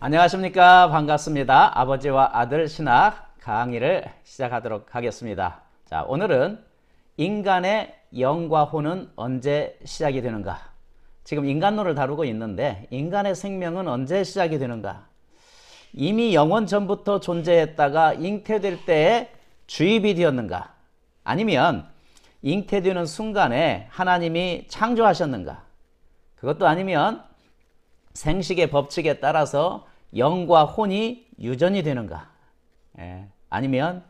안녕하십니까 반갑습니다 아버지와 아들 신학 강의를 시작하도록 하겠습니다 자 오늘은 인간의 영과 혼은 언제 시작이 되는가 지금 인간론을 다루고 있는데 인간의 생명은 언제 시작이 되는가 이미 영원 전부터 존재했다가 잉태될 때에 주입이 되었는가 아니면 잉태되는 순간에 하나님이 창조하셨는가 그것도 아니면 생식의 법칙에 따라서 영과 혼이 유전이 되는가? 예. 아니면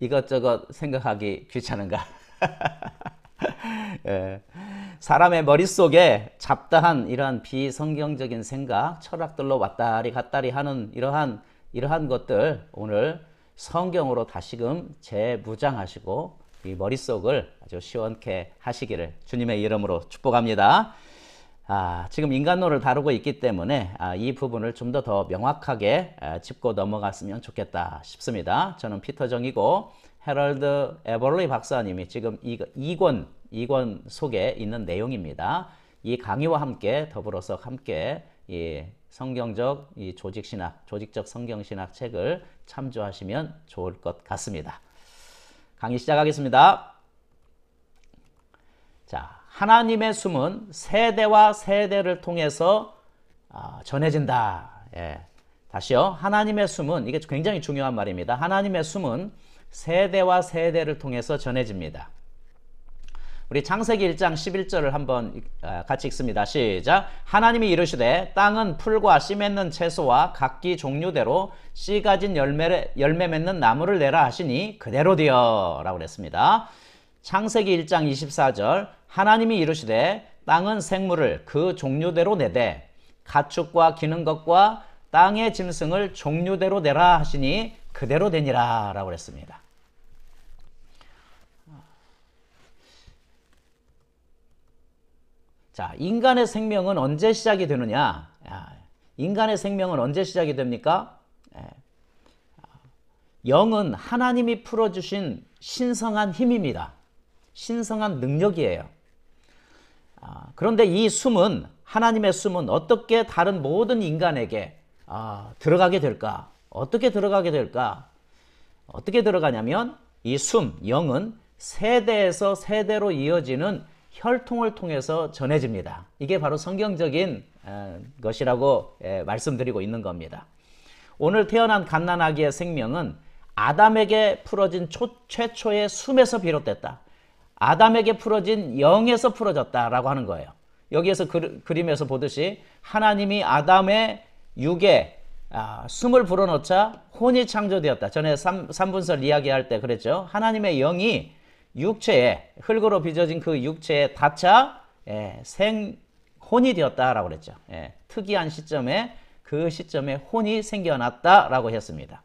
이것저것 생각하기 귀찮은가? 예. 사람의 머릿속에 잡다한 이러한 비성경적인 생각, 철학들로 왔다리 갔다리 하는 이러한 이러한 것들 오늘 성경으로 다시금 재무장하시고 이 머릿속을 아주 시원케 하시기를 주님의 이름으로 축복합니다. 아, 지금 인간론을 다루고 있기 때문에 아, 이 부분을 좀 더 더 명확하게 아, 짚고 넘어갔으면 좋겠다 싶습니다. 저는 피터 정이고 헤럴드 에버리 박사님이 지금 이, 2권, 2권 속에 있는 내용입니다. 이 강의와 함께 더불어서 함께 이 성경적 이 조직신학, 조직적 성경신학 책을 참조하시면 좋을 것 같습니다. 강의 시작하겠습니다. 자, 하나님의 숨은 세대와 세대를 통해서 아, 전해진다. 예. 다시요. 하나님의 숨은 이게 굉장히 중요한 말입니다. 하나님의 숨은 세대와 세대를 통해서 전해집니다. 우리 창세기 1장 11절을 한번 아, 같이 읽습니다. 시작. 하나님이 이르시되 땅은 풀과 씨 맺는 채소와 각기 종류대로 씨 가진 열매 열매 맺는 나무를 내라 하시니 그대로 되어라고 그랬습니다. 창세기 1장 24절 하나님이 이르시되 땅은 생물을 그 종류대로 내되 가축과 기는 것과 땅의 짐승을 종류대로 내라 하시니 그대로 되니라 라고 그랬습니다. 자, 인간의 생명은 언제 시작이 되느냐? 인간의 생명은 언제 시작이 됩니까? 예. 영은 하나님이 풀어주신 신성한 힘입니다. 신성한 능력이에요. 아, 그런데 이 숨은 하나님의 숨은 어떻게 다른 모든 인간에게 아, 들어가게 될까? 어떻게 들어가게 될까? 어떻게 들어가냐면 이 숨, 영은 세대에서 세대로 이어지는 혈통을 통해서 전해집니다. 이게 바로 성경적인 아, 것이라고 예, 말씀드리고 있는 겁니다. 오늘 태어난 갓난아기의 생명은 아담에게 풀어진 초, 최초의 숨에서 비롯됐다. 아담에게 풀어진 영에서 풀어졌다라고 하는 거예요. 여기에서 그, 림에서 보듯이 하나님이 아담의 육에 아, 숨을 불어넣자 혼이 창조되었다. 전에 삼, 분설 이야기할 때 그랬죠. 하나님의 영이 육체에 흙으로 빚어진 그 육체에 닿자 예, 생혼이 되었다라고 그랬죠. 예, 특이한 시점에 그 시점에 혼이 생겨났다라고 했습니다.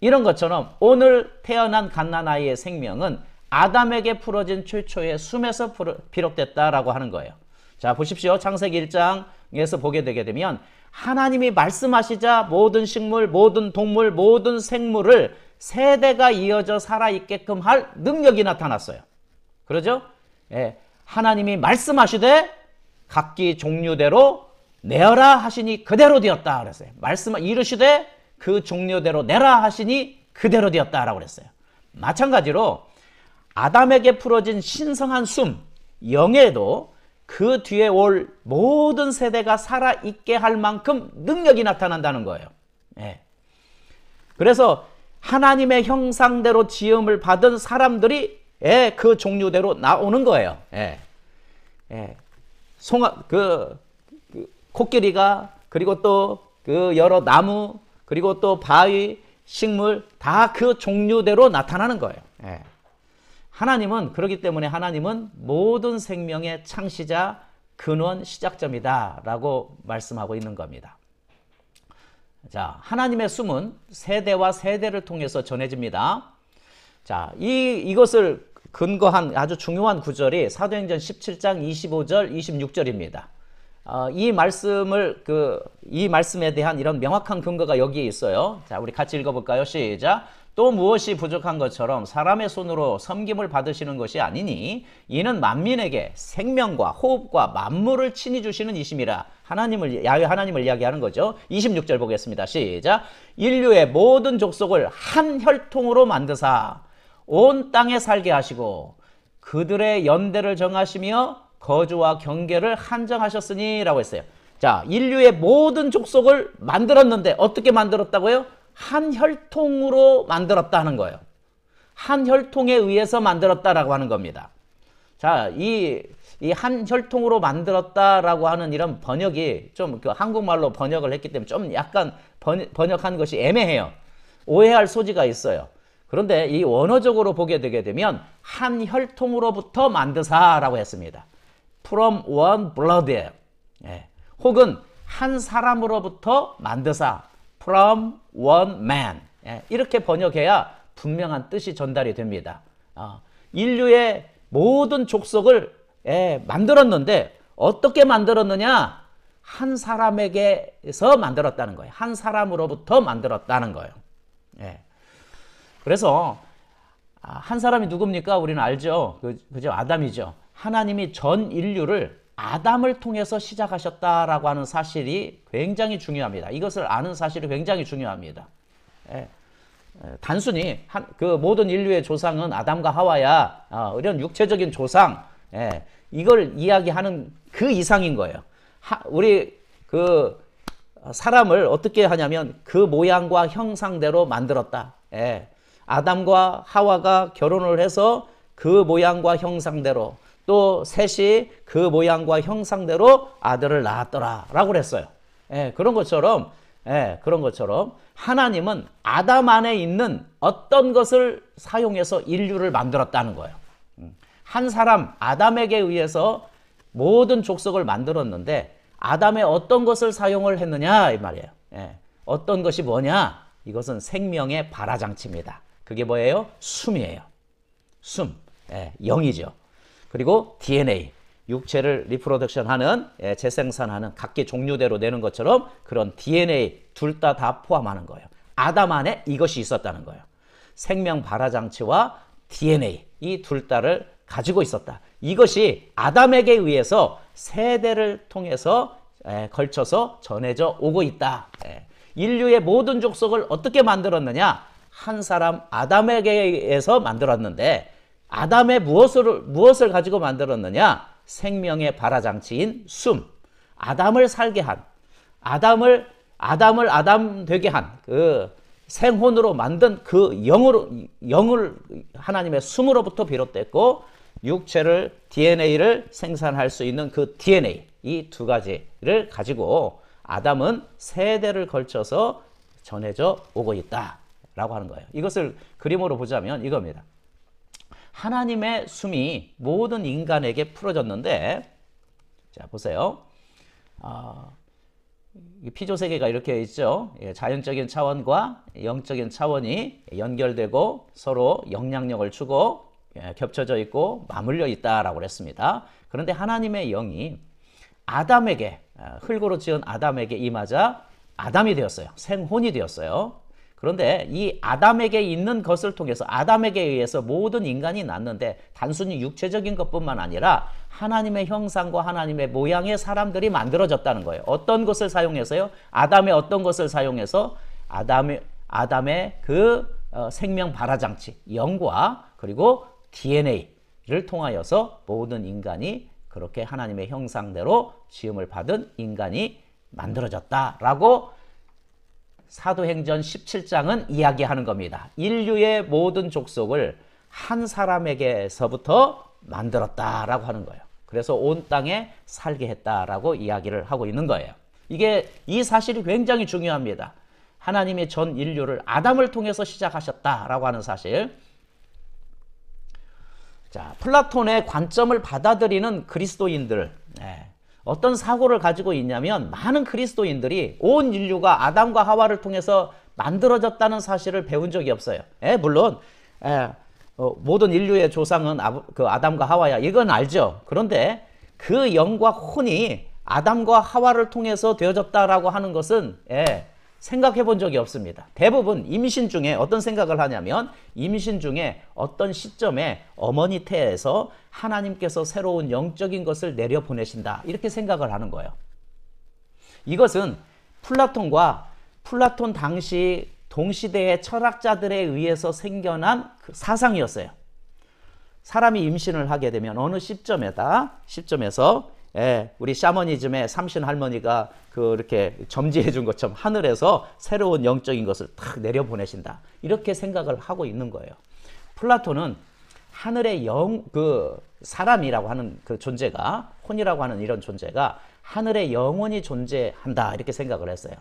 이런 것처럼 오늘 태어난 갓난 아이의 생명은 아담에게 풀어진 최초의 숨에서 비롯됐다라고 하는 거예요. 자, 보십시오. 창세기 1장에서 보게 되게 되면 하나님이 말씀하시자 모든 식물, 모든 동물, 모든 생물을 세대가 이어져 살아있게끔 할 능력이 나타났어요. 그러죠? 예. 하나님이 말씀하시되 각기 종류대로 내어라 하시니 그대로 되었다 그랬어요. 말씀 이르시되 그 종류대로 내라 하시니 그대로 되었다라고 그랬어요. 마찬가지로 아담에게 풀어진 신성한 숨, 영예도그 뒤에 올 모든 세대가 살아있게 할 만큼 능력이 나타난다는 거예요. 예. 그래서 하나님의 형상대로 지음을 받은 사람들이 예, 그 종류대로 나오는 거예요. 예. 예. 송아, 그, 그, 코끼리가, 그리고 또 그 여러 나무, 그리고 또 바위, 식물, 다 그 종류대로 나타나는 거예요. 예. 하나님은 그렇기 때문에 하나님은 모든 생명의 창시자 근원 시작점이다라고 말씀하고 있는 겁니다. 자, 하나님의 숨은 세대와 세대를 통해서 전해집니다. 자, 이 이것을 근거한 아주 중요한 구절이 사도행전 17장 25절 26절입니다. 어, 이 말씀을 그 이 말씀에 대한 이런 명확한 근거가 여기에 있어요. 자, 우리 같이 읽어볼까요? 시작. 또 무엇이 부족한 것처럼 사람의 손으로 섬김을 받으시는 것이 아니니 이는 만민에게 생명과 호흡과 만물을 친히 주시는 이심이라 하나님을 야외 하나님을 이야기하는 거죠. 26절 보겠습니다. 시작. 인류의 모든 족속을 한 혈통으로 만드사 온 땅에 살게 하시고 그들의 연대를 정하시며 거주와 경계를 한정하셨으니라고 했어요. 자, 인류의 모든 족속을 만들었는데 어떻게 만들었다고요? 한 혈통으로 만들었다는 거예요. 한 혈통에 의해서 만들었다라고 하는 겁니다. 자, 이, 이 한 혈통으로 만들었다라고 하는 이런 번역이 좀그 한국말로 번역을 했기 때문에 좀 약간 번 번역한 것이 애매해요. 오해할 소지가 있어요. 그런데 이 원어적으로 보게 되게 되면 한 혈통으로부터 만드사라고 했습니다. from one b l o o d 예. 혹은 한 사람으로부터 만드사 from one man. 예, 이렇게 번역해야 분명한 뜻이 전달이 됩니다. 어, 인류의 모든 족속을 예, 만들었는데 어떻게 만들었느냐? 한 사람에게서 만들었다는 거예요. 한 사람으로부터 만들었다는 거예요. 예. 그래서 아, 한 사람이 누굽니까? 우리는 알죠. 그, 그죠? 아담이죠. 하나님이 전 인류를 아담을 통해서 시작하셨다라고 하는 사실이 굉장히 중요합니다. 이것을 아는 사실이 굉장히 중요합니다. 예. 예 단순히 한, 그 모든 인류의 조상은 아담과 하와야 어, 이런 육체적인 조상 예, 이걸 이야기하는 그 이상인 거예요. 하, 우리 그 사람을 어떻게 하냐면 그 모양과 형상대로 만들었다. 예, 아담과 하와가 결혼을 해서 그 모양과 형상대로 또 셋이 그 모양과 형상대로 아들을 낳았더라라고 그랬어요. 예, 그런 것처럼 예, 그런 것처럼 하나님은 아담 안에 있는 어떤 것을 사용해서 인류를 만들었다는 거예요. 음. 한 사람 아담에게 의해서 모든 족속을 만들었는데 아담의 어떤 것을 사용을 했느냐 이 말이에요. 예, 어떤 것이 뭐냐? 이것은 생명의 발화장치입니다. 그게 뭐예요? 숨이에요. 숨, 예, 영이죠. 그리고 DNA, 육체를 리프로덕션하는 예, 재생산하는 각기 종류대로 내는 것처럼 그런 DNA 둘 다 다 포함하는 거예요. 아담 안에 이것이 있었다는 거예요. 생명 발화 장치와 DNA 이 둘 다를 가지고 있었다. 이것이 아담에게 의해서 세대를 통해서 예, 걸쳐서 전해져 오고 있다. 예. 인류의 모든 족속을 어떻게 만들었느냐? 한 사람 아담에게 의해서 만들었는데 아담의 무엇을, 무엇을 가지고 만들었느냐? 생명의 발화장치인 숨. 아담을 살게 한, 아담을, 아담을 아담 되게 한, 그 생혼으로 만든 그 영으로, 영을 하나님의 숨으로부터 비롯됐고, 육체를, DNA를 생산할 수 있는 그 DNA, 이 두 가지를 가지고 아담은 세대를 걸쳐서 전해져 오고 있다. 라고 하는 거예요. 이것을 그림으로 보자면 이겁니다. 하나님의 숨이 모든 인간에게 풀어졌는데 자 보세요. 어, 피조 세계가 이렇게 있죠. 예, 자연적인 차원과 영적인 차원이 연결되고 서로 영향력을 주고 예, 겹쳐져 있고 맞물려 있다라고 그습니다 그런데 하나님의 영이 아담에게 아, 흙으로 지은 아담에게 임하자 아담이 되었어요. 생혼이 되었어요. 그런데 이 아담에게 있는 것을 통해서 아담에게 의해서 모든 인간이 났는데 단순히 육체적인 것뿐만 아니라 하나님의 형상과 하나님의 모양의 사람들이 만들어졌다는 거예요. 어떤 것을 사용해서요? 아담의 어떤 것을 사용해서 아담의 아담의 그 어, 생명 발화 장치 영과 그리고 DNA를 통하여서 모든 인간이 그렇게 하나님의 형상대로 지음을 받은 인간이 만들어졌다라고 사도행전 17장은 이야기하는 겁니다. 인류의 모든 족속을 한 사람에게서부터 만들었다라고 하는 거예요. 그래서 온 땅에 살게 했다라고 이야기를 하고 있는 거예요. 이게 이 사실이 굉장히 중요합니다. 하나님이 전 인류를 아담을 통해서 시작하셨다라고 하는 사실. 자, 플라톤의 관점을 받아들이는 그리스도인들. 네. 어떤 사고를 가지고 있냐면 많은 그리스도인들이 온 인류가 아담과 하와를 통해서 만들어졌다는 사실을 배운 적이 없어요. 에, 예, 물론 에, 예, 어, 모든 인류의 조상은 아, 그 아담과 하와야 이건 알죠. 그런데 그 영과 혼이 아담과 하와를 통해서 되어졌다라고 하는 것은 예, 생각해 본 적이 없습니다. 대부분 임신 중에 어떤 생각을 하냐면 임신 중에 어떤 시점에 어머니 태에서 하나님께서 새로운 영적인 것을 내려보내신다. 이렇게 생각을 하는 거예요. 이것은 플라톤과 플라톤 당시 동시대의 철학자들에 의해서 생겨난 그 사상이었어요. 사람이 임신을 하게 되면 어느 시점에다 시점에서 예, 우리 샤머니즘의 삼신 할머니가 그렇게 점지해 준 것처럼 하늘에서 새로운 영적인 것을 탁 내려보내신다. 이렇게 생각을 하고 있는 거예요. 플라톤은 하늘의 영, 그 사람이라고 하는 그 존재가, 혼이라고 하는 이런 존재가 하늘의 영혼이 존재한다. 이렇게 생각을 했어요.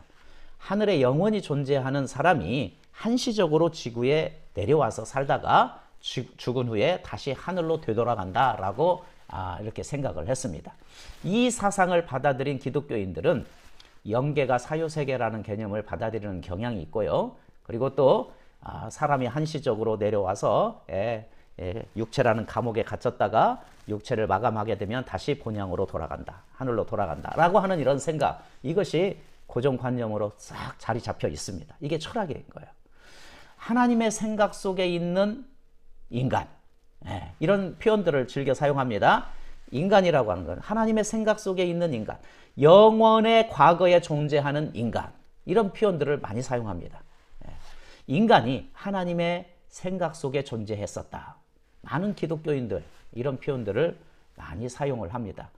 하늘의 영혼이 존재하는 사람이 한시적으로 지구에 내려와서 살다가 죽은 후에 다시 하늘로 되돌아간다라고 아, 이렇게 생각을 했습니다. 이 사상을 받아들인 기독교인들은 영계가 사유세계라는 개념을 받아들이는 경향이 있고요. 그리고 또 아, 사람이 한시적으로 내려와서 에, 예, 에, 예, 육체라는 감옥에 갇혔다가 육체를 마감하게 되면 다시 본향으로 돌아간다. 하늘로 돌아간다. 라고 하는 이런 생각. 이것이 고정관념으로 싹 자리 잡혀 있습니다. 이게 철학인 거예요. 하나님의 생각 속에 있는 인간. 예, 이런 표현들을 즐겨 사용합니다. 인간이라고 하는 건 하나님의 생각 속에 있는 인간, 영원의 과거에 존재하는 인간 이런 표현들을 많이 사용합니다. 예, 인간이 하나님의 생각 속에 존재했었다. 많은 기독교인들 이런 표현들을 많이 사용을 합니다.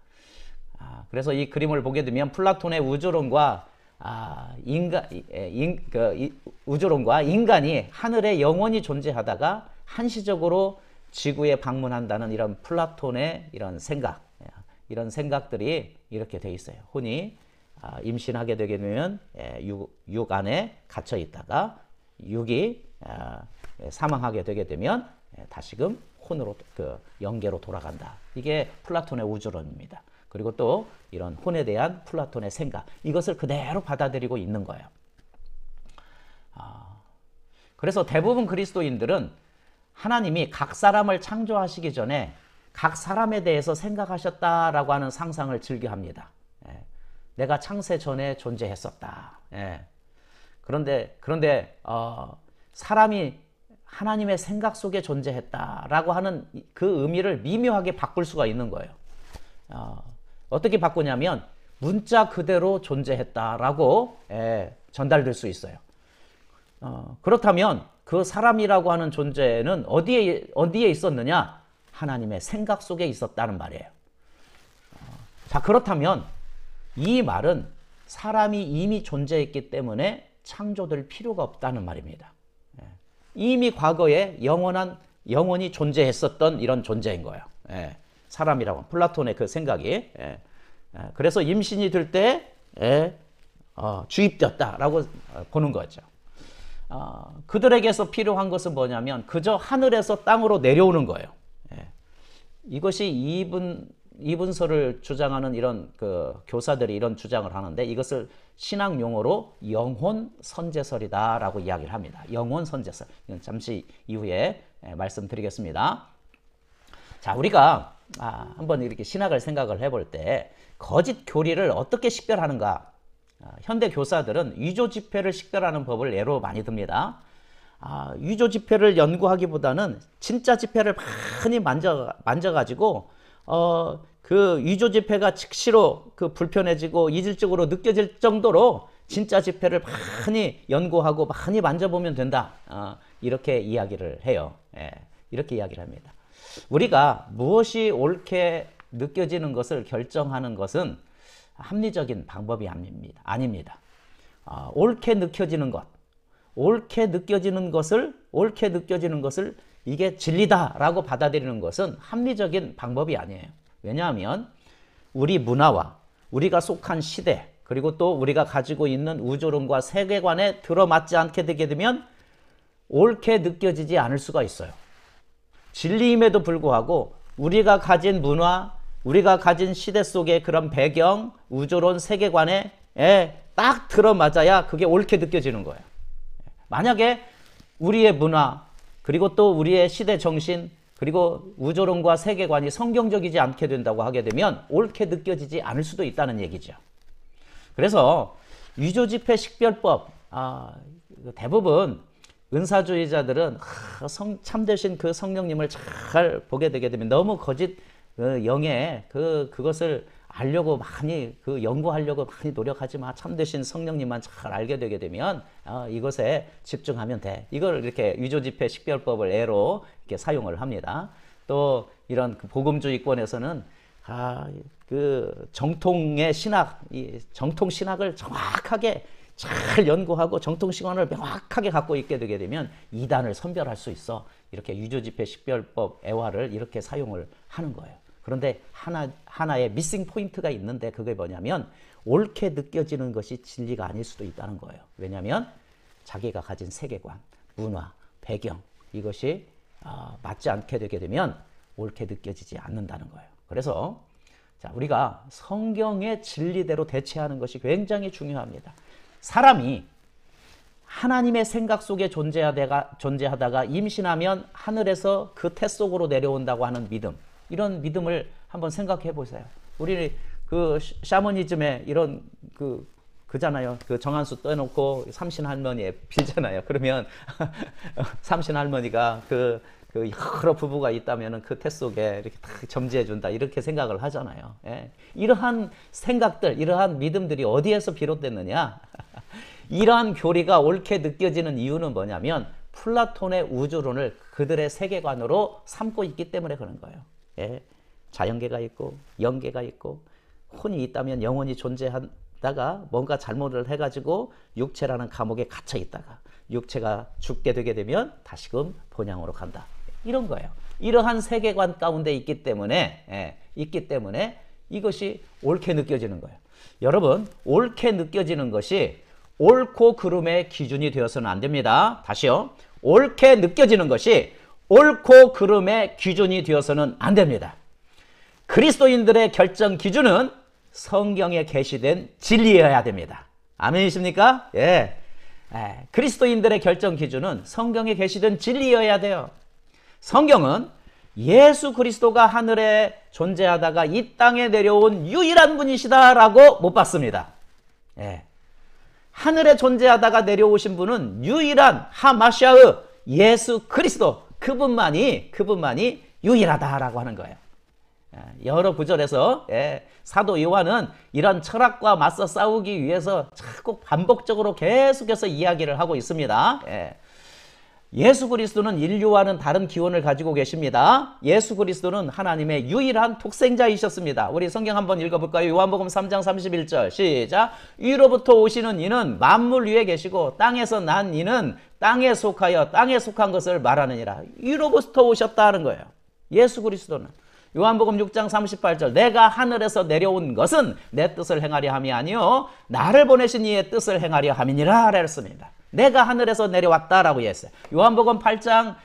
아, 그래서 이 그림을 보게 되면 플라톤의 우주론과 아, 인간, 예, 인, 그, 우주론과 인간이 하늘에 영원히 존재하다가 한시적으로 지구에 방문한다는 이런 플라톤의 이런 생각, 예, 이런 생각들이 이렇게 돼 있어요. 혼이 아, 임신하게 되게 되면 예, 육, 육 안에 갇혀 있다가 육이 아, 예, 사망하게 되게 되면 다시금 혼으로 그 연계로 돌아간다. 이게 플라톤의 우주론입니다. 그리고 또 이런 혼에 대한 플라톤의 생각 이것을 그대로 받아들이고 있는 거예요. 아, 그래서 대부분 그리스도인들은 하나님이 각 사람을 창조하시기 전에 각 사람에 대해서 생각하셨다라고 하는 상상을 즐겨합니다. 예. 내가 창세 전에 존재했었다. 예. 그런데 그런데 어, 사람이 하나님의 생각 속에 존재했다라고 하는 그 의미를 미묘하게 바꿀 수가 있는 거예요. 어, 어떻게 바꾸냐면 문자 그대로 존재했다라고 예, 전달될 수 있어요. 어, 그렇다면 그 사람이라고 하는 존재는 어디에, 어디에 있었느냐? 하나님의 생각 속에 있었다는 말이에요. 어, 자, 그렇다면 이 말은 사람이 이미 존재했기 때문에 창조될 필요가 없다는 말입니다. 예. 이미 과거에 영원한 영원히 존재했었던 이런 존재인 거예요. 예, 사람이라고 플라톤의 그 생각이. 예, 예, 그래서 임신이 될때 예, 어, 주입되었다라고 어, 보는 거죠. 어, 그들에게서 필요한 것은 뭐냐면 그저 하늘에서 땅으로 내려오는 거예요. 예. 이것이 이분 이분서를 주장하는 이런 그 교사들이 이런 주장을 하는데 이것을 신학 용어로 영혼 선제설이다라고 이야기를 합니다. 영혼 선제설. 이건 잠시 이후에 예, 말씀드리겠습니다. 자, 우리가 아, 한번 이렇게 신학을 생각을 해볼 때 거짓 교리를 어떻게 식별하는가 아, 현대 교사들은 위조 지폐를 식별하는 법을 예로 많이 듭니다. 아, 위조 지폐를 연구하기보다는 진짜 지폐를 많이 만져 만져가지고 어, 그 위조 지폐가 즉시로 그 불편해지고 이질적으로 느껴질 정도로 진짜 지폐를 많이 연구하고 많이 만져보면 된다. 어, 이렇게 이야기를 해요. 예, 이렇게 이야기를 합니다. 우리가 무엇이 옳게 느껴지는 것을 결정하는 것은 합리적인 방법이 아닙니다. 아닙니다. 아, 옳게 느껴지는 것, 옳게 느껴지는 것을 옳게 느껴지는 것을 이게 진리다라고 받아들이는 것은 합리적인 방법이 아니에요. 왜냐하면 우리 문화와 우리가 속한 시대 그리고 또 우리가 가지고 있는 우주론과 세계관에 들어맞지 않게 되게 되면 옳게 느껴지지 않을 수가 있어요. 진리임에도 불구하고 우리가 가진 문화, 우리가 가진 시대 속의 그런 배경, 우주론, 세계관에 예, 딱 들어맞아야 그게 옳게 느껴지는 거예요. 만약에 우리의 문화, 그리고 또 우리의 시대 정신, 그리고 우주론과 세계관이 성경적이지 않게 된다고 하게 되면 옳게 느껴지지 않을 수도 있다는 얘기죠. 그래서 위조지폐 식별법, 아, 대부분 은사주의자들은 아, 성, 참되신 그 성령님을 잘 보게 되게 되면 너무 거짓 그영에그 그, 그것을 알려고 많이 그 연구하려고 많이 노력하지만 참 되신 성령님만 잘 알게 되게 되면 어, 이것에 집중하면 돼. 이걸 이렇게 위조지폐 식별법을 애로 이렇게 사용을 합니다. 또 이런 그 복음주의권에서는 아, 그 정통의 신학, 이 정통 신학을 정확하게 잘 연구하고 정통 시간을 명확하게 갖고 있게 되게 되면 이단을 선별할 수 있어. 이렇게 유조지폐 식별법 애화를 이렇게 사용을 하는 거예요. 그런데 하나, 하나의 미싱 포인트가 있는데 그게 뭐냐면 옳게 느껴지는 것이 진리가 아닐 수도 있다는 거예요. 왜냐하면 자기가 가진 세계관, 문화, 배경 이것이 어, 맞지 않게 되게 되면 옳게 느껴지지 않는다는 거예요. 그래서 자, 우리가 성경의 진리대로 대체하는 것이 굉장히 중요합니다. 사람이 하나님의 생각 속에 존재하다가, 존재하다가 임신하면 하늘에서 그 태 속으로 내려온다고 하는 믿음. 이런 믿음을 한번 생각해 보세요. 우리그 샤머니즘에 이런 그 그잖아요. 그 정한수 떠놓고 삼신 할머니 빌잖아요. 그러면 삼신 할머니가 그, 그 여러 부부가 있다면 그 태 속에 이렇게 탁 점지해 준다. 이렇게 생각을 하잖아요. 예. 이러한 생각들, 이러한 믿음들이 어디에서 비롯됐느냐? 이러한 교리가 옳게 느껴지는 이유는 뭐냐면 플라톤의 우주론을 그들의 세계관으로 삼고 있기 때문에 그런 거예요. 예. 자연계가 있고 영계가 있고 혼이 있다면 영혼이 존재한다가 뭔가 잘못을 해가지고 육체라는 감옥에 갇혀 있다가 육체가 죽게 되게 되면 다시금 본향으로 간다. 이런 거예요. 이러한 세계관 가운데 있기 때문에 예, 있기 때문에 이것이 옳게 느껴지는 거예요. 여러분 옳게 느껴지는 것이 옳고 그름의 기준이 되어서는 안 됩니다. 다시요. 옳게 느껴지는 것이 옳고 그름의 기준이 되어서는 안 됩니다. 그리스도인들의 결정 기준은 성경에 게시된 진리여야 됩니다. 아멘이십니까? 예. 예. 그리스도인들의 결정 기준은 성경에 게시된 진리여야 돼요. 성경은 예수 그리스도가 하늘에 존재하다가 이 땅에 내려온 유일한 분이시다라고 못 봤습니다. 예. 하늘에 존재하다가 내려오신 분은 유일한 하마샤의 예수 그리스도 그분만이 그분만이 유일하다라고 하는 거예요. 예, 여러 구절에서 예, 사도 요한은 이런 철학과 맞서 싸우기 위해서 자꾸 반복적으로 계속해서 이야기를 하고 있습니다. 예. 예수 그리스도는 인류와는 다른 기원을 가지고 계십니다. 예수 그리스도는 하나님의 유일한 독생자이셨습니다. 우리 성경 한번 읽어볼까요? 요한복음 3장 31절 시작 위로부터 오시는 이는 만물 위에 계시고 땅에서 난 이는 땅에 속하여 땅에 속한 것을 말하느니라. 이로부터 오셨다는 거예요. 예수 그리스도는. 요한복음 6장 38절 내가 하늘에서 내려온 것은 내 뜻을 행하려 함이 아니요 나를 보내신 이의 뜻을 행하려 함이니라 그랬습니다. 내가 하늘에서 내려왔다라고 했어요. 요한복음 8장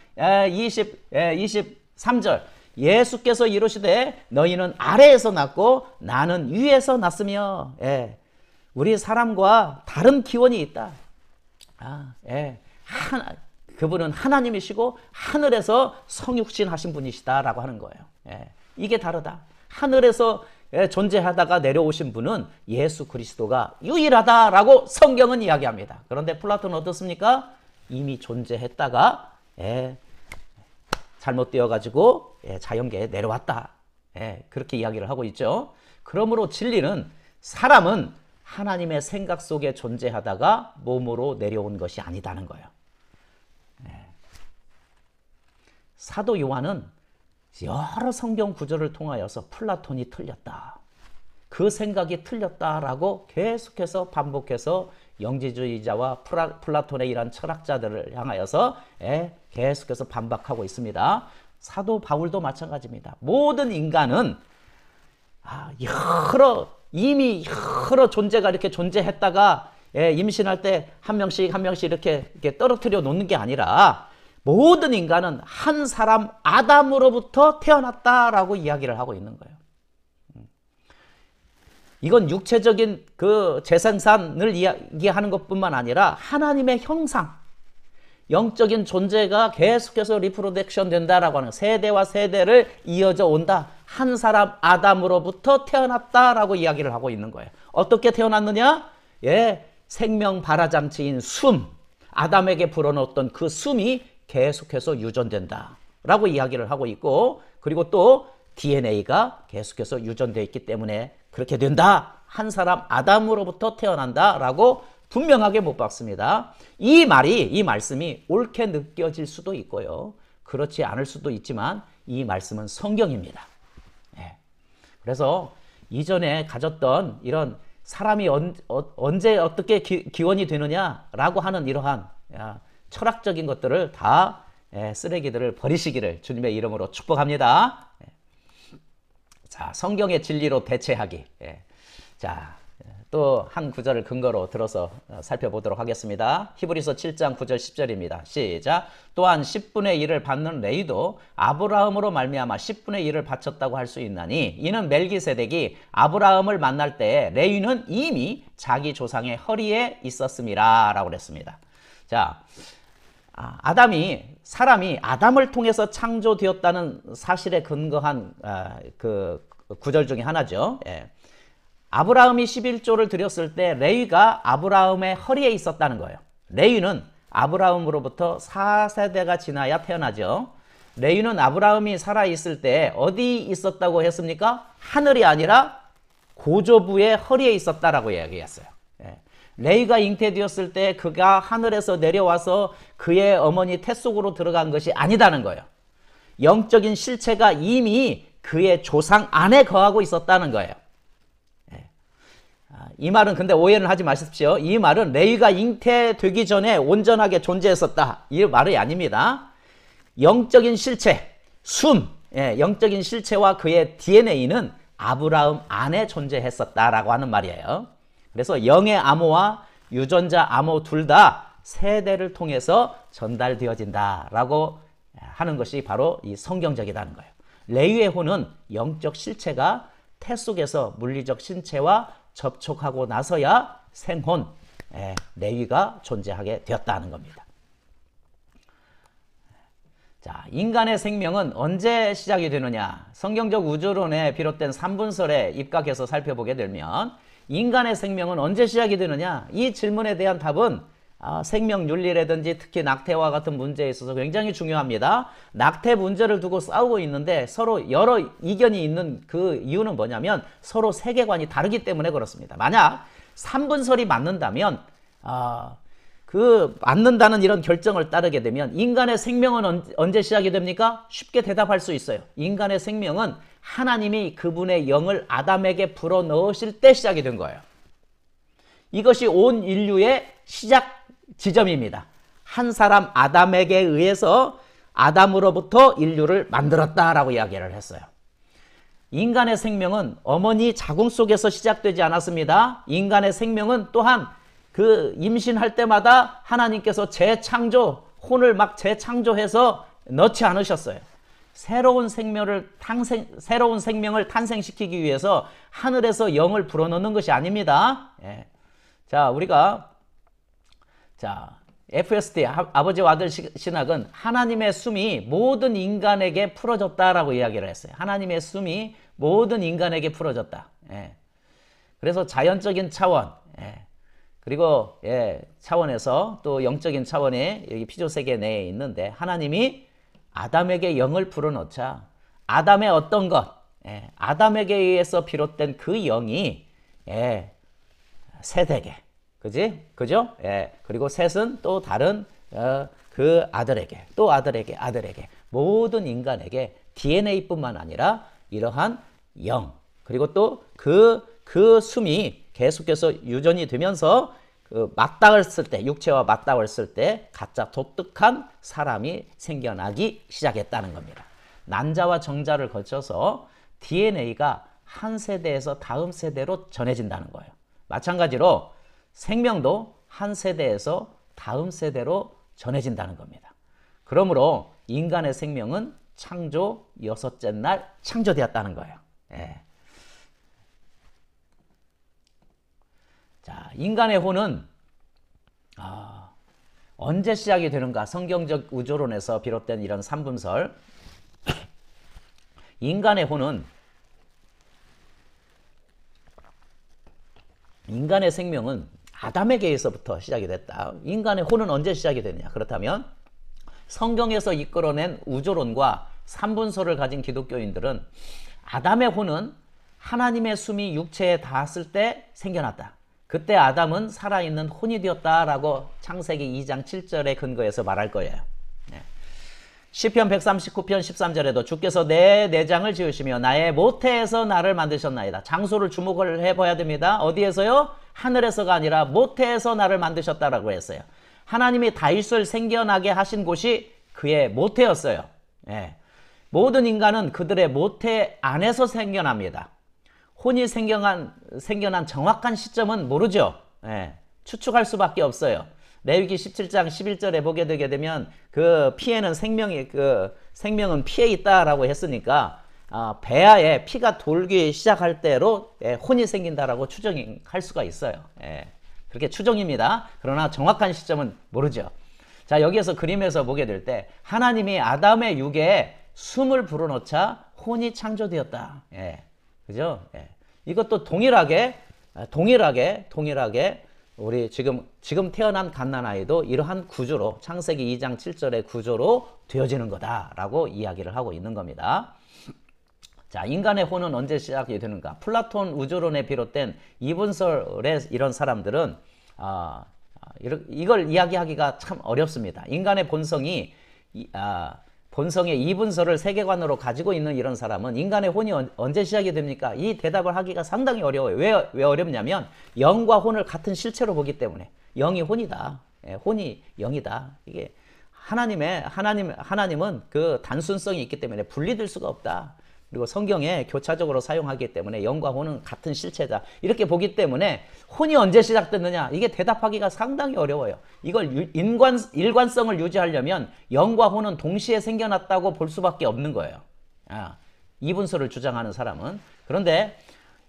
20, 23절 예수께서 이르시되 너희는 아래에서 났고 나는 위에서 났으며 예, 우리 사람과 다른 기원이 있다. 아, 예. 하나, 그분은 하나님이시고 하늘에서 성육신 하신 분이시다라고 하는 거예요. 예, 이게 다르다. 하늘에서 예, 존재하다가 내려오신 분은 예수 그리스도가 유일하다라고 성경은 이야기합니다. 그런데 플라톤은 어떻습니까? 이미 존재했다가 예, 잘못되어 가지고 예, 자연계에 내려왔다. 예, 그렇게 이야기를 하고 있죠. 그러므로 진리는 사람은 하나님의 생각 속에 존재하다가 몸으로 내려온 것이 아니다는 거예요. 사도 요한은 여러 성경 구절을 통하여서 플라톤이 틀렸다. 그 생각이 틀렸다라고 계속해서 반복해서 영지주의자와 플라, 플라톤의 이런 철학자들을 향하여서 예, 계속해서 반박하고 있습니다. 사도 바울도 마찬가지입니다. 모든 인간은 아, 여러 이미 여러 존재가 이렇게 존재했다가 예, 임신할 때 한 명씩 한 명씩 이렇게, 이렇게 떨어뜨려 놓는 게 아니라 모든 인간은 한 사람 아담으로부터 태어났다라고 이야기를 하고 있는 거예요. 음. 이건 육체적인 그 재생산을 이야기하는 것뿐만 아니라 하나님의 형상, 영적인 존재가 계속해서 리프로덱션 된다라고 하는 세대와 세대를 이어져 온다. 한 사람 아담으로부터 태어났다라고 이야기를 하고 있는 거예요. 어떻게 태어났느냐? 예, 생명 발화장치인 숨, 아담에게 불어넣었던 그 숨이 계속해서 유전된다라고 이야기를 하고 있고 그리고 또 DNA가 계속해서 유전되어 있기 때문에 그렇게 된다. 한 사람 아담으로부터 태어난다라고 분명하게 못 박습니다. 이 말이 이 말씀이 옳게 느껴질 수도 있고요. 그렇지 않을 수도 있지만 이 말씀은 성경입니다. 네. 그래서 이전에 가졌던 이런 사람이 언, 어, 언제 어떻게 기, 원이 되느냐라고 하는 이러한 야, 철학적인 것들을 다 예, 쓰레기들을 버리시기를 주님의 이름으로 축복합니다. 예. 자, 성경의 진리로 대체하기. 예. 자, 또 한 구절을 근거로 들어서 어, 살펴보도록 하겠습니다. 히브리서 7장 9절 10절입니다. 시작. 또한 10분의 1을 받는 레이도 아브라함으로 말미암아 10분의 1을 바쳤다고 할 수 있나니 이는 멜기세덱이 아브라함을 만날 때에 레이는 이미 자기 조상의 허리에 있었습니다라고 그랬습니다. 자, 아, 아담이 사람이 아담을 통해서 창조되었다는 사실에 근거한 아, 그 구절 중에 하나죠. 예. 아브라함이 11조를 드렸을 때 레위가 아브라함의 허리에 있었다는 거예요. 레위는 아브라함으로부터 4세대가 지나야 태어나죠. 레위는 아브라함이 살아있을 때 어디 있었다고 했습니까? 하늘이 아니라 고조부의 허리에 있었다라고 이야기했어요. 예. 레이가 잉태되었을 때 그가 하늘에서 내려와서 그의 어머니 태 속으로 들어간 것이 아니다는 거예요. 영적인 실체가 이미 그의 조상 안에 거하고 있었다는 거예요. 예. 아, 이 말은 근데 오해는 하지 마십시오. 이 말은 레이가 잉태되기 전에 온전하게 존재했었다. 이 말이 아닙니다. 영적인 실체, 순, 예, 영적인 실체와 그의 DNA는 아브라함 안에 존재했었다라고 하는 말이에요. 그래서 영의 암호와 유전자 암호 둘 다 세대를 통해서 전달되어진다라고 하는 것이 바로 이 성경적이라는 거예요. 레위의 혼은 영적 실체가 태 속에서 물리적 신체와 접촉하고 나서야 생혼, 예, 레위가 존재하게 되었다는 겁니다. 자, 인간의 생명은 언제 시작이 되느냐? 성경적 우주론에 비롯된 3분설에 입각해서 살펴보게 되면 인간의 생명은 언제 시작이 되느냐? 이 질문에 대한 답은 아, 생명 윤리라든지 특히 낙태와 같은 문제에 있어서 굉장히 중요합니다. 낙태 문제를 두고 싸우고 있는데 서로 여러 이견이 있는 그 이유는 뭐냐면 서로 세계관이 다르기 때문에 그렇습니다. 만약 삼분설이 맞는다면 아, 그 맞는다는 이런 결정을 따르게 되면 인간의 생명은 언제 시작이 됩니까? 쉽게 대답할 수 있어요. 인간의 생명은 하나님이 그분의 영을 아담에게 불어넣으실 때 시작이 된 거예요. 이것이 온 인류의 시작 지점입니다. 한 사람 아담에게 의해서 아담으로부터 인류를 만들었다라고 이야기를 했어요. 인간의 생명은 어머니 자궁 속에서 시작되지 않았습니다. 인간의 생명은 또한 그 임신할 때마다 하나님께서 재창조, 혼을 막 재창조해서 넣지 않으셨어요. 새로운 생명을 탄생, 새로운 생명을 탄생시키기 위해서 하늘에서 영을 불어넣는 것이 아닙니다. 예. 자, 우리가 자 FSD 아, 아버지와 아들 신학은 하나님의 숨이 모든 인간에게 풀어졌다라고 이야기를 했어요. 하나님의 숨이 모든 인간에게 풀어졌다. 예. 그래서 자연적인 차원, 예. 그리고 예, 차원에서 또 영적인 차원에 여기 피조 세계 내에 있는데 하나님이 아담에게 영을 불어넣자 아담의 어떤 것 예, 아담에게 의해서 비롯된 그 영이 예, 셋에게 그지 그죠 예, 그리고 셋은 또 다른 어, 그 아들에게 또 아들에게 아들에게 모든 인간에게 DNA뿐만 아니라 이러한 영 그리고 또 그그 그 숨이 계속해서 유전이 되면서 그 맞닥을 때, 육체와 맞닥을 때 가짜 독특한 사람이 생겨나기 시작했다는 겁니다. 난자와 정자를 거쳐서 DNA가 한 세대에서 다음 세대로 전해진다는 거예요. 마찬가지로 생명도 한 세대에서 다음 세대로 전해진다는 겁니다. 그러므로 인간의 생명은 창조 여섯째 날 창조되었다는 거예요. 예. 자, 인간의 혼은 아, 언제 시작이 되는가? 성경적 우주론에서 비롯된 이런 삼분설. 인간의 혼은 인간의 생명은 아담에게서부터 시작이 됐다. 인간의 혼은 언제 시작이 되느냐? 그렇다면 성경에서 이끌어낸 우주론과 삼분설을 가진 기독교인들은 아담의 혼은 하나님의 숨이 육체에 닿았을 때 생겨났다. 그때 아담은 살아있는 혼이 되었다라고 창세기 2장 7절에 근거해서 말할 거예요. 네. 시편 139편 13절에도 주께서 내 내장을 지으시며 나의 모태에서 나를 만드셨나이다. 장소를 주목을 해봐야 됩니다. 어디에서요? 하늘에서가 아니라 모태에서 나를 만드셨다라고 했어요. 하나님이 다윗을 생겨나게 하신 곳이 그의 모태였어요. 예. 모든 인간은 그들의 모태 안에서 생겨납니다. 혼이 생겨난, 생겨난 정확한 시점은 모르죠. 예, 추측할 수밖에 없어요. 레위기 17장 11절에 보게 되게 되면 그 피해는 생명이 그 생명은 피해 있다라고 했으니까 아, 배아에 피가 돌기 시작할 때로 예, 혼이 생긴다라고 추정할 수가 있어요. 예, 그렇게 추정입니다. 그러나 정확한 시점은 모르죠. 자 여기에서 그림에서 보게 될 때 하나님이 아담의 육에 숨을 불어넣자 혼이 창조되었다. 예. 그죠? 예. 이것도 동일하게 아, 동일하게 동일하게 우리 지금 지금 태어난 갓난아이도 이러한 구조로 창세기 2장 7절의 구조로 되어지는 거다라고 이야기를 하고 있는 겁니다. 자, 인간의 혼은 언제 시작이 되는가? 플라톤 우주론에 비롯된 이분설의 이런 사람들은 아, 아 이걸 이야기하기가 참 어렵습니다. 인간의 본성이 아, 본성의 이분서를 세계관으로 가지고 있는 이런 사람은 인간의 혼이 언제 시작이 됩니까? 이 대답을 하기가 상당히 어려워요. 왜, 왜 어렵냐면 영과 혼을 같은 실체로 보기 때문에 영이 혼이다. 예, 혼이 영이다. 이게 하나님의 하나님 하나님은 그 단순성이 있기 때문에 분리될 수가 없다. 그리고 성경에 교차적으로 사용하기 때문에 영과 혼은 같은 실체다. 이렇게 보기 때문에 혼이 언제 시작됐느냐? 이게 대답하기가 상당히 어려워요. 이걸 인관, 일관성을 유지하려면 영과 혼은 동시에 생겨났다고 볼 수밖에 없는 거예요. 아, 이분서를 주장하는 사람은. 그런데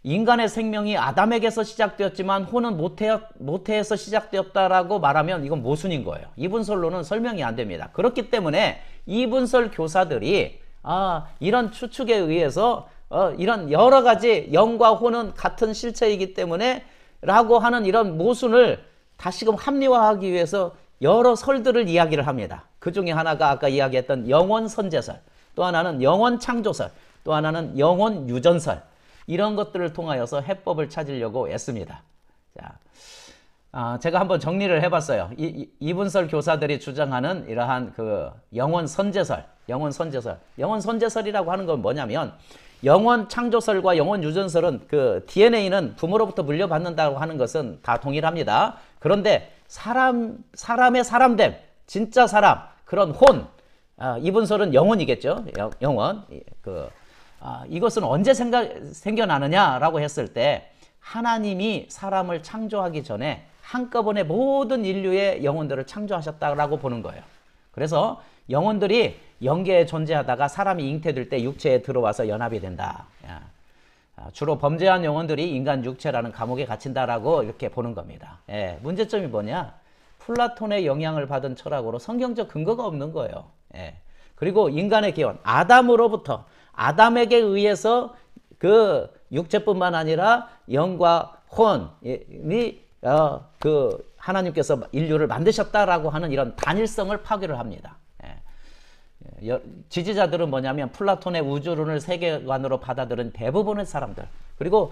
인간의 생명이 아담에게서 시작되었지만 혼은 모태, 모태에서 시작되었다라고 말하면 이건 모순인 거예요. 이분설로는 설명이 안 됩니다. 그렇기 때문에 이분설 교사들이 아, 이런 추측에 의해서 어, 이런 여러 가지 영과 혼은 같은 실체이기 때문에 라고 하는 이런 모순을 다시금 합리화하기 위해서 여러 설들을 이야기를 합니다. 그 중에 하나가 아까 이야기했던 영원 선제설, 또 하나는 영원 창조설, 또 하나는 영원 유전설 이런 것들을 통하여서 해법을 찾으려고 애씁니다. 자, 아, 제가 한번 정리를 해봤어요. 이, 이, 분설 교사들이 주장하는 이러한 그 영원 선제설, 영원 선제설, 영원 선제설이라고 하는 건 뭐냐면 영원 창조설과 영원 유전설은 그 DNA는 부모로부터 물려받는다고 하는 것은 다 동일합니다. 그런데 사람 사람의 사람됨, 진짜 사람 그런 혼, 아, 이분설은 영혼이겠죠. 영, 혼 그, 아, 이것은 언제 생각, 생겨나느냐라고 했을 때 하나님이 사람을 창조하기 전에 한꺼번에 모든 인류의 영혼들을 창조하셨다라고 보는 거예요. 그래서 영혼들이 영계에 존재하다가 사람이 잉태될 때 육체에 들어와서 연합이 된다. 아, 주로 범죄한 영혼들이 인간 육체라는 감옥에 갇힌다라고 이렇게 보는 겁니다. 예, 문제점이 뭐냐? 플라톤의 영향을 받은 철학으로 성경적 근거가 없는 거예요. 예. 그리고 인간의 기원, 아담으로부터 아담에게 의해서 그 육체뿐만 아니라 영과 혼이 어, 그 하나님께서 인류를 만드셨다라고 하는 이런 단일성을 파괴를 합니다. 예. 예 지지자들은 뭐냐면 플라톤의 우주론을 세계관으로 받아들인 대부분의 사람들 그리고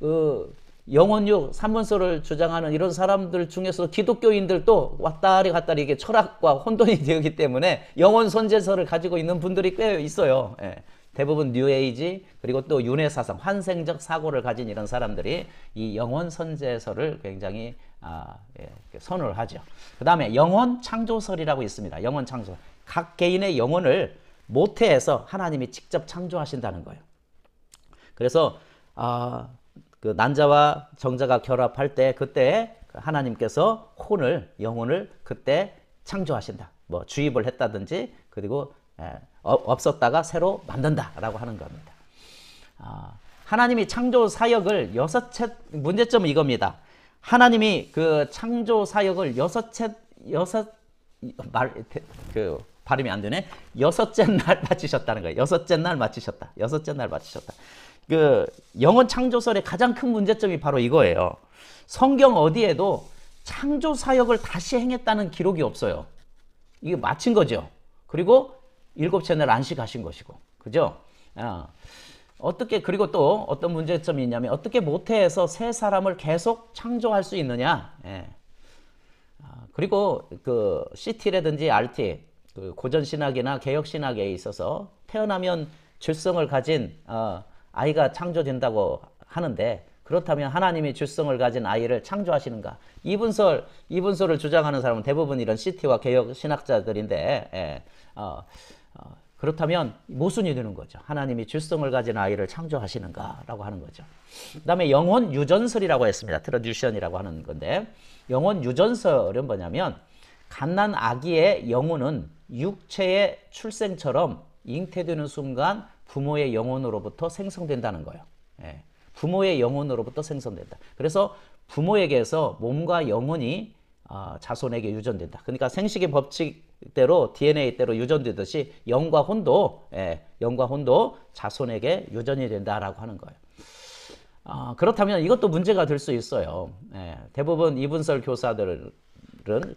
그 영혼육 삼분설을 주장하는 이런 사람들 중에서 기독교인들도 왔다리 갔다리 이게 철학과 혼돈이 되기 때문에 영혼 선제설을 가지고 있는 분들이 꽤 있어요. 예. 대부분 뉴에이지 그리고 또 윤회 사상 환생적 사고를 가진 이런 사람들이 이 영혼 선제설을 굉장히 아, 예, 선호를 하죠. 그 다음에 영혼 창조설이라고 있습니다. 영혼 창조. 각 개인의 영혼을 모태에서 하나님이 직접 창조하신다는 거예요. 그래서 아, 그 난자와 정자가 결합할 때 그때 그 하나님께서 혼을 영혼을 그때 창조하신다. 뭐 주입을 했다든지 그리고 예, 없었다가 새로 만든다라고 하는 겁니다. 아, 하나님이 창조 사역을 여섯 채 문제점은 이겁니다. 하나님이 그 창조 사역을 여섯 채 여섯 말 그 발음이 안 되네. 여섯째 날 마치셨다는 거예요. 여섯째 날 마치셨다. 여섯째 날 마치셨다. 그 영혼 창조설의 가장 큰 문제점이 바로 이거예요. 성경 어디에도 창조 사역을 다시 행했다는 기록이 없어요. 이게 마친 거죠. 그리고 일곱 채널 안식하신 것이고 그죠? 어. 어떻게 그리고 또 어떤 문제점이 있냐면 어떻게 모태에서 새 사람을 계속 창조할 수 있느냐 예. 아, 그리고 그 CT라든지 RT 그 고전 신학이나 개혁 신학에 있어서 태어나면 질성을 가진 어, 아이가 창조된다고 하는데 그렇다면 하나님이 질성을 가진 아이를 창조하시는가? 이분설 이분설을 주장하는 사람은 대부분 이런 CT와 개혁 신학자들인데 예. 어, 어, 그렇다면 모순이 되는 거죠. 하나님이 질성을 가진 아이를 창조하시는가라고 하는 거죠. 그다음에 영혼 유전설이라고 했습니다. 트러듀션이라고 하는 건데 영혼 유전설은 뭐냐면 갓난 아기의 영혼은 육체의 출생처럼 잉태되는 순간 부모의 영혼으로부터 생성된다는 거예요. 예. 부모의 영혼으로부터 생성된다. 그래서 부모에게서 몸과 영혼이 어, 자손에게 유전된다. 그러니까 생식의 법칙 대로 DNA대로 유전되듯이 영과 혼도 예, 영과 혼도 자손에게 유전이 된다라고 하는 거예요. 아, 그렇다면 이것도 문제가 될 수 있어요. 예, 대부분 이분설 교사들은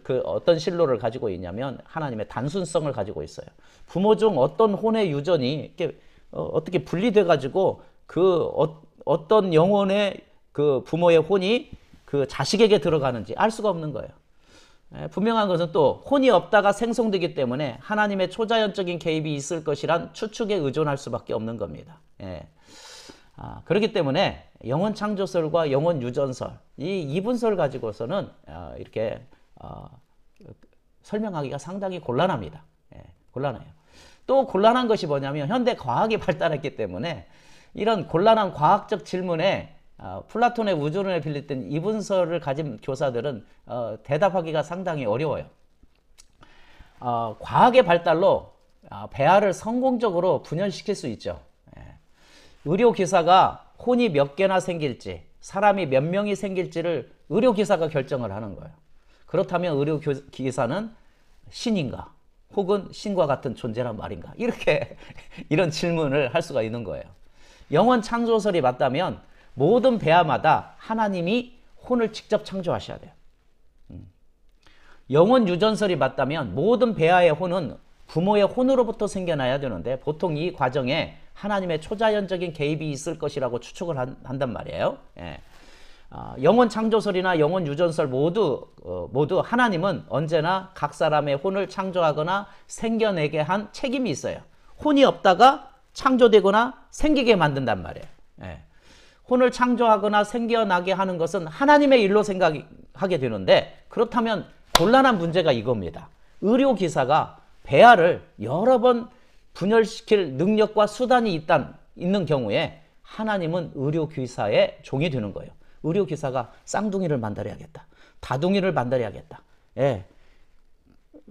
그 어떤 신로를 가지고 있냐면 하나님의 단순성을 가지고 있어요. 부모 중 어떤 혼의 유전이 이렇게 어, 떻게 분리돼 가지고 그 어, 떤 영혼의 그 부모의 혼이 그 자식에게 들어가는지 알 수가 없는 거예요. 분명한 것은 또 혼이 없다가 생성되기 때문에 하나님의 초자연적인 개입이 있을 것이란 추측에 의존할 수밖에 없는 겁니다. 예. 아, 그렇기 때문에 영혼 창조설과 영혼 유전설 이 이분설 가지고서는 어, 이렇게 어, 설명하기가 상당히 곤란합니다. 예, 곤란해요. 또 곤란한 것이 뭐냐면 현대 과학이 발달했기 때문에 이런 곤란한 과학적 질문에 어, 플라톤의 우주론에 빌렸던 이분서를 가진 교사들은 어, 대답하기가 상당히 어려워요. 어, 과학의 발달로 아, 배아를 성공적으로 분열시킬 수 있죠. 예. 의료기사가 혼이 몇 개나 생길지 사람이 몇 명이 생길지를 의료기사가 결정을 하는 거예요. 그렇다면 의료기사는 신인가 혹은 신과 같은 존재란 말인가 이렇게 이런 질문을 할 수가 있는 거예요. 영원 창조설이 맞다면 모든 배아마다 하나님이 혼을 직접 창조하셔야 돼요. 음. 영혼 유전설이 맞다면 모든 배아의 혼은 부모의 혼으로부터 생겨나야 되는데 보통 이 과정에 하나님의 초자연적인 개입이 있을 것이라고 추측을 한, 단 말이에요. 예. 어, 영혼 창조설이나 영혼 유전설 모두 어, 모두 하나님은 언제나 각 사람의 혼을 창조하거나 생겨내게 한 책임이 있어요. 혼이 없다가 창조되거나 생기게 만든단 말이에요. 예. 혼을 창조하거나 생겨나게 하는 것은 하나님의 일로 생각하게 되는데 그렇다면 곤란한 문제가 이겁니다. 의료기사가 배아를 여러 번 분열시킬 능력과 수단이 있단, 있는 경우에 하나님은 의료기사의 종이 되는 거예요. 의료기사가 쌍둥이를 만들어야겠다. 다둥이를 만들어야겠다. 예.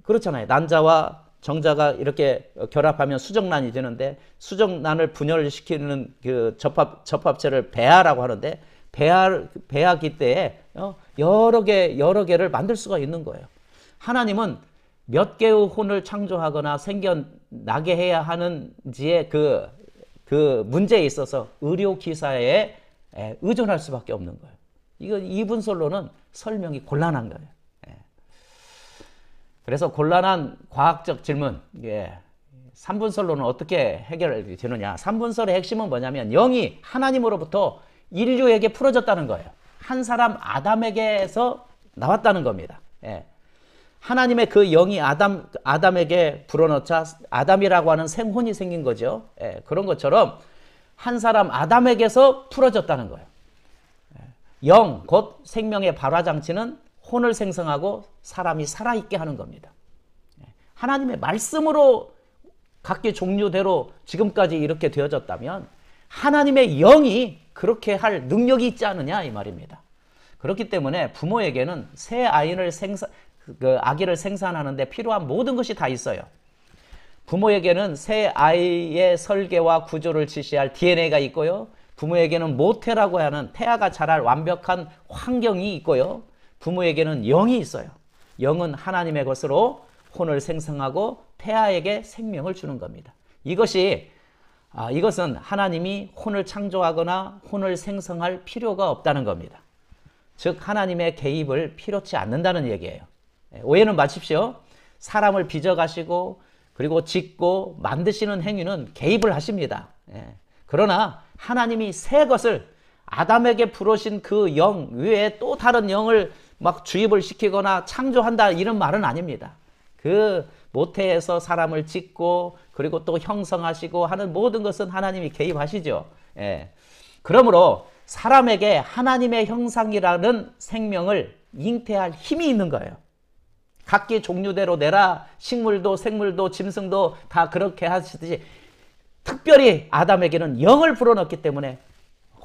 그렇잖아요. 난자와 정자가 이렇게 결합하면 수정란이 되는데 수정란을 분열시키는 그 접합 접합체를 배아라고 하는데 배아 배아기 때에 어, 여러 개 여러 개를 만들 수가 있는 거예요. 하나님은 몇 개의 혼을 창조하거나 생겨나게 해야 하는지의 그, 그 문제에 있어서 의료기사에 의존할 수밖에 없는 거예요. 이건 이분설로는 설명이 곤란한 거예요. 그래서 곤란한 과학적 질문, 예. 3분설로는 어떻게 해결되느냐. 3분설의 핵심은 뭐냐면 영이 하나님으로부터 인류에게 풀어졌다는 거예요. 한 사람 아담에게서 나왔다는 겁니다. 예. 하나님의 그 영이 아담, 아담에게 불어넣자 아담이라고 하는 생혼이 생긴 거죠. 예. 그런 것처럼 한 사람 아담에게서 풀어졌다는 거예요. 예. 영, 곧 생명의 발화장치는 혼을 생성하고 사람이 살아있게 하는 겁니다. 예. 하나님의 말씀으로 각기 종류대로 지금까지 이렇게 되어졌다면 하나님의 영이 그렇게 할 능력이 있지 않느냐 이 말입니다. 그렇기 때문에 부모에게는 새 아이를 생산, 그 아기를 생산하는데 필요한 모든 것이 다 있어요. 부모에게는 새 아이의 설계와 구조를 지시할 DNA가 있고요. 부모에게는 모태라고 하는 태아가 자랄 완벽한 환경이 있고요. 부모에게는 영이 있어요. 영은 하나님의 것으로 혼을 생성하고 태아에게 생명을 주는 겁니다. 이것이 아, 이것은 하나님이 혼을 창조하거나 혼을 생성할 필요가 없다는 겁니다. 즉 하나님의 개입을 필요치 않는다는 얘기예요. 예, 오해는 마십시오. 사람을 빚어가시고 그리고 짓고 만드시는 행위는 개입을 하십니다. 예. 그러나 하나님이 새 것을 아담에게 부르신 그 영 외에 또 다른 영을 막 주입을 시키거나 창조한다 이런 말은 아닙니다. 그 모태에서 사람을 짓고 그리고 또 형성하시고 하는 모든 것은 하나님이 개입하시죠. 예. 그러므로 사람에게 하나님의 형상이라는 생명을 잉태할 힘이 있는 거예요. 각기 종류대로 내라 식물도 생물도 짐승도 다 그렇게 하시듯이 특별히 아담에게는 영을 불어넣기 때문에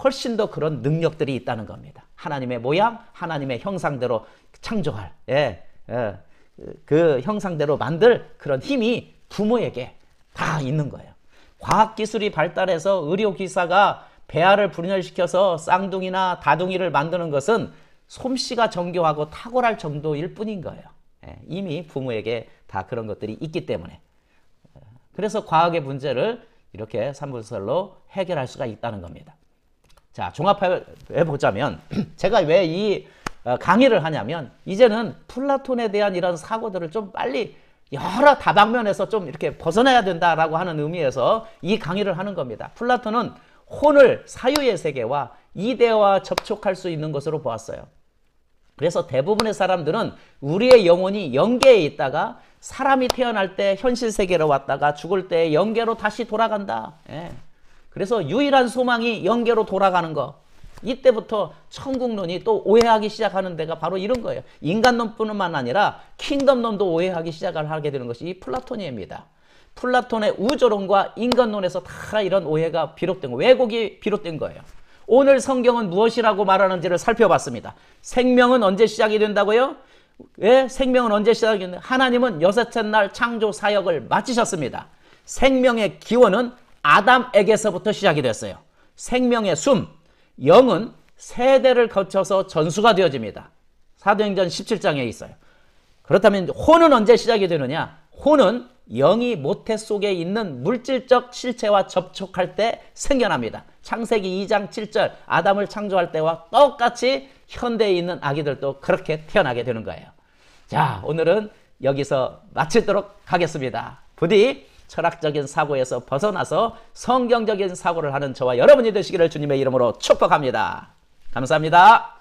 훨씬 더 그런 능력들이 있다는 겁니다. 하나님의 모양, 하나님의 형상대로 창조할, 예, 예, 그 형상대로 만들 그런 힘이 부모에게 다 있는 거예요. 과학기술이 발달해서 의료기사가 배아를 분열시켜서 쌍둥이나 다둥이를 만드는 것은 솜씨가 정교하고 탁월할 정도일 뿐인 거예요. 예, 이미 부모에게 다 그런 것들이 있기 때문에. 그래서 과학의 문제를 이렇게 삼분설로 해결할 수가 있다는 겁니다. 자, 종합해보자면 제가 왜이 어, 강의를 하냐면 이제는 플라톤에 대한 이런 사고들을 좀 빨리 여러 다방면에서 좀 이렇게 벗어나야 된다라고 하는 의미에서 이 강의를 하는 겁니다. 플라톤은 혼을 사유의 세계와 이대와 접촉할 수 있는 것으로 보았어요. 그래서 대부분의 사람들은 우리의 영혼이 영계에 있다가 사람이 태어날 때 현실 세계로 왔다가 죽을 때 영계로 다시 돌아간다. 예. 그래서 유일한 소망이 영계로 돌아가는 거. 이때부터 천국론이 또 오해하기 시작하는 데가 바로 이런 거예요. 인간론뿐만 아니라 킹덤론도 오해하기 시작을 하게 되는 것이 이플라톤입니다 플라톤의 우주론과 인간론에서 다 이런 오해가 비롯된 거, 왜곡이 비롯된 거예요. 오늘 성경은 무엇이라고 말하는지를 살펴봤습니다. 생명은 언제 시작이 된다고요? 왜? 생명은 언제 시작이 된다? 하나님은 여섯째 날 창조 사역을 마치셨습니다. 생명의 기원은 아담에게서부터 시작이 됐어요. 생명의 숨, 영은 세대를 거쳐서 전수가 되어집니다. 사도행전 17장에 있어요. 그렇다면 혼은 언제 시작이 되느냐? 혼은 영이 모태 속에 있는 물질적 실체와 접촉할 때 생겨납니다. 창세기 2장 7절 아담을 창조할 때와 똑같이 현대에 있는 아기들도 그렇게 태어나게 되는 거예요. 자, 오늘은 여기서 마치도록 하겠습니다. 부디 철학적인 사고에서 벗어나서 성경적인 사고를 하는 저와 여러분이 되시기를 주님의 이름으로 축복합니다. 감사합니다.